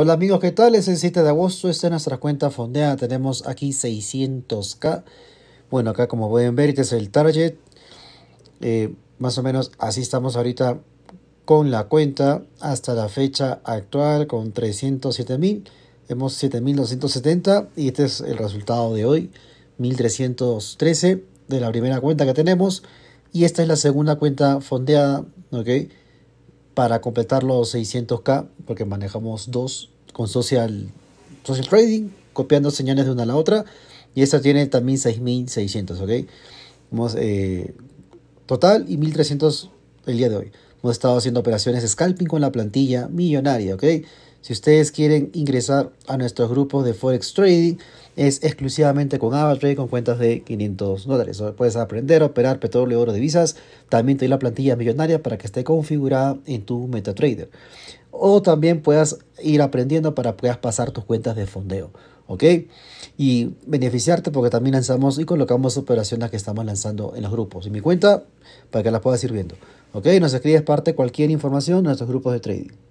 Hola amigos, ¿qué tal? Es el 7 de agosto, esta es nuestra cuenta fondeada, tenemos aquí 600k. Bueno, acá como pueden ver, este es el target. Eh, más o menos así estamos ahorita con la cuenta hasta la fecha actual con 307.000. Hemos 7.270 y este es el resultado de hoy, 1.313 de la primera cuenta que tenemos. Y esta es la segunda cuenta fondeada, ¿ok? para completar los 600k, porque manejamos dos con social, social trading, copiando señales de una a la otra. Y esta tiene también 6600, ¿ok? Hemos, eh, total y 1300 el día de hoy. Hemos estado haciendo operaciones de scalping con la plantilla millonaria, ¿ok? Si ustedes quieren ingresar a nuestros grupos de Forex Trading, es exclusivamente con AvaTrade con cuentas de 500 dólares. Puedes aprender a operar petróleo, oro, divisas. También te doy la plantilla millonaria para que esté configurada en tu MetaTrader. O también puedas ir aprendiendo para que puedas pasar tus cuentas de fondeo. ¿Ok? Y beneficiarte porque también lanzamos y colocamos operaciones que estamos lanzando en los grupos. Y mi cuenta para que las puedas ir viendo. ¿Ok? Nos escribes parte cualquier información en nuestros grupos de trading.